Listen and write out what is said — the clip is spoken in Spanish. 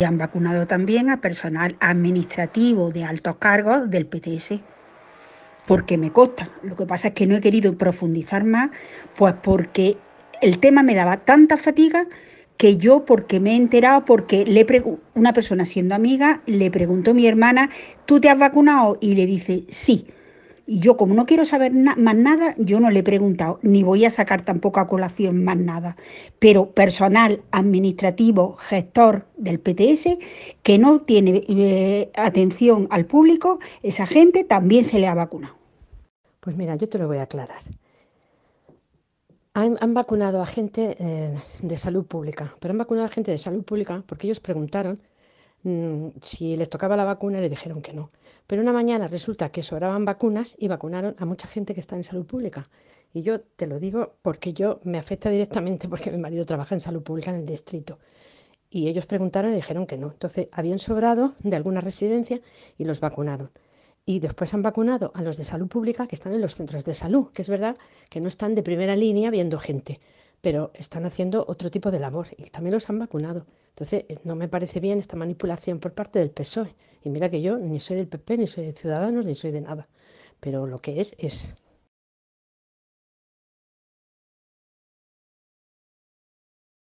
y han vacunado también a personal administrativo de altos cargos del PTS. Porque me consta. Lo que pasa es que no he querido profundizar más, pues porque el tema me daba tanta fatiga que yo, porque me he enterado, porque le una persona siendo amiga le preguntó a mi hermana, ¿tú te has vacunado? Y le dice, sí. Y yo como no quiero saber más nada, yo no le he preguntado, ni voy a sacar tampoco a colación más nada. Pero personal administrativo, gestor del PTS, que no tiene eh, atención al público, esa gente también se le ha vacunado. Pues mira, yo te lo voy a aclarar. Han, vacunado a gente eh, de salud pública, pero han vacunado a gente de salud pública porque ellos preguntaron Mm, si les tocaba la vacuna, le dijeron que no. Pero una mañana resulta que sobraban vacunas y vacunaron a mucha gente que está en salud pública. Y yo te lo digo porque yo me afecta directamente porque mi marido trabaja en salud pública en el distrito. Y ellos preguntaron y dijeron que no. Entonces habían sobrado de alguna residencia y los vacunaron. Y después han vacunado a los de salud pública que están en los centros de salud, que es verdad que no están de primera línea viendo gente, pero están haciendo otro tipo de labor y también los han vacunado. Entonces, eh, no me parece bien esta manipulación por parte del PSOE. Y mira que yo ni soy del PP, ni soy de Ciudadanos, ni soy de nada. Pero lo que es, es.